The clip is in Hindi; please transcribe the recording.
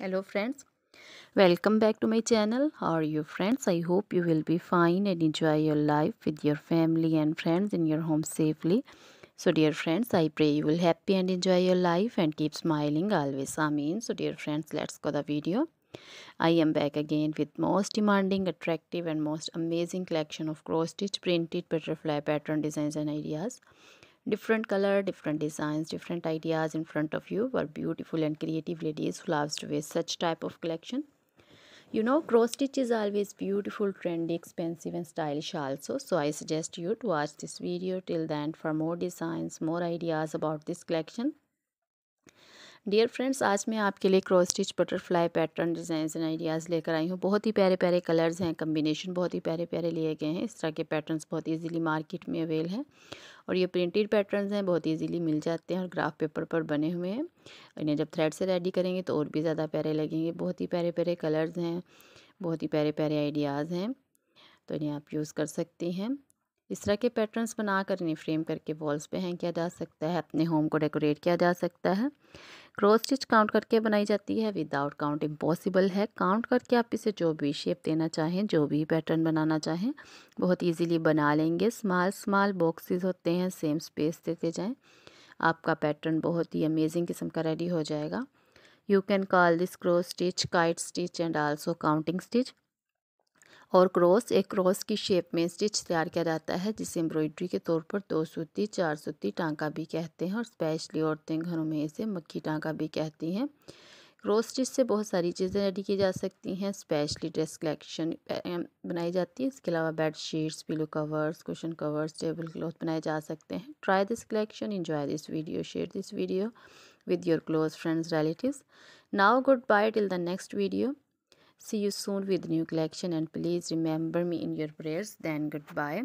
hello friends welcome back to my channel how are you friends i hope you will be fine and enjoy your life with your family and friends in your home safely so dear friends i pray you will happy and enjoy your life and keep smiling always amen so dear friends let's go the video I am back again with most demanding, attractive and most amazing collection of cross-stitch printed butterfly pattern designs and ideas different color different designs different ideas in front of you were beautiful and creative ladies who loves to wear such type of collection you know cross stitch is always beautiful trendy expensive and stylish also so i suggest you to watch this video till then for more designs more ideas about this collection dear friends आज मैं आपके लिए cross stitch butterfly pattern design and ideas लेकर आई हूँ बहुत ही प्यारे प्यारे कलर्स हैं कम्बिनेशन बहुत ही प्यारे प्यारे लिए गए हैं इस तरह के पैटर्न्स बहुत इजीली मार्केट में अवेल हैं और ये प्रिंटेड पैटर्न्स हैं बहुत इजीली मिल जाते हैं और ग्राफ पेपर पर बने हुए हैं इन्हें जब थ्रेड से रेडी करेंगे तो और भी ज़्यादा प्यारे लगेंगे बहुत ही प्यारे प्यारे कलर्स हैं बहुत ही प्यारे प्यारे आइडियाज़ हैं तो इन्हें आप यूज़ कर सकती हैं इस तरह के पैटर्न्स बनाकर इन्हें फ्रेम करके वॉल्स पे हैंग किया जा सकता है अपने होम को डेकोरेट किया जा सकता है क्रॉस स्टिच काउंट करके बनाई जाती है विदाउट काउंट इम्पॉसिबल है काउंट करके आप इसे जो भी शेप देना चाहें जो भी पैटर्न बनाना चाहें बहुत इजीली बना लेंगे स्मॉल स्मॉल बॉक्सेस होते हैं सेम स्पेस देते जाएँ आपका पैटर्न बहुत ही अमेजिंग किस्म का रेडी हो जाएगा you can call this cross stitch kite stitch and also counting stitch और क्रॉस एक क्रॉस की शेप में स्टिच तैयार किया जाता है जिसे एम्ब्रॉयड्री के तौर पर दो सूती चार सूती टांका भी कहते हैं और स्पेशली औरतें घरों में इसे मक्खी टांका भी कहती हैं क्रॉस स्टिच से बहुत सारी चीज़ें रेडी की जा सकती हैं स्पेशली ड्रेस कलेक्शन बनाई जाती है इसके अलावा bed sheets pillow covers cushion covers table cloth बनाए जा सकते हैं try this collection enjoy this video share this video with your close friends relative now goodbye till the next video See you soon with new collection and please remember me in your prayers. Then goodbye.